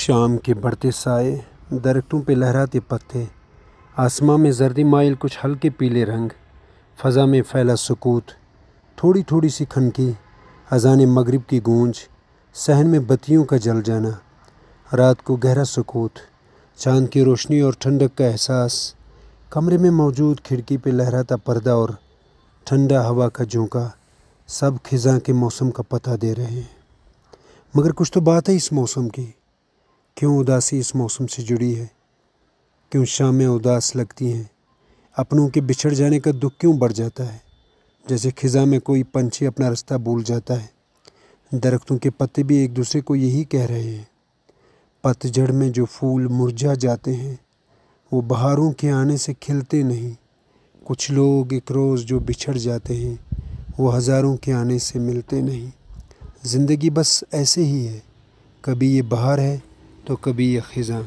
शाम के बढ़ते साए दरख्तों पे लहराते पत्ते आसमां में जर्दी माइल कुछ हल्के पीले रंग फ़ज़ा में फैला सकूत थोड़ी थोड़ी सी खनकी अजान मगरिब की गूंज सहन में बत्तियों का जल जाना रात को गहरा सकूत चांद की रोशनी और ठंडक का एहसास कमरे में मौजूद खिड़की पे लहराता पर्दा और ठंडा हवा का झोंका सब खिजा के मौसम का पता दे रहे हैं मगर कुछ तो बात है इस मौसम की क्यों उदासी इस मौसम से जुड़ी है क्यों शामें उदास लगती हैं अपनों के बिछड़ जाने का दुख क्यों बढ़ जाता है जैसे खिजा में कोई पंछी अपना रास्ता भूल जाता है दरख्तों के पत्ते भी एक दूसरे को यही कह रहे हैं पतझड़ में जो फूल मुरझा जाते हैं वो बहारों के आने से खिलते नहीं कुछ लोग एक रोज़ जो बिछड़ जाते हैं वो हज़ारों के आने से मिलते नहीं ज़िंदगी बस ऐसे ही है कभी ये बाहर है तो कभी ये ख़ज़ां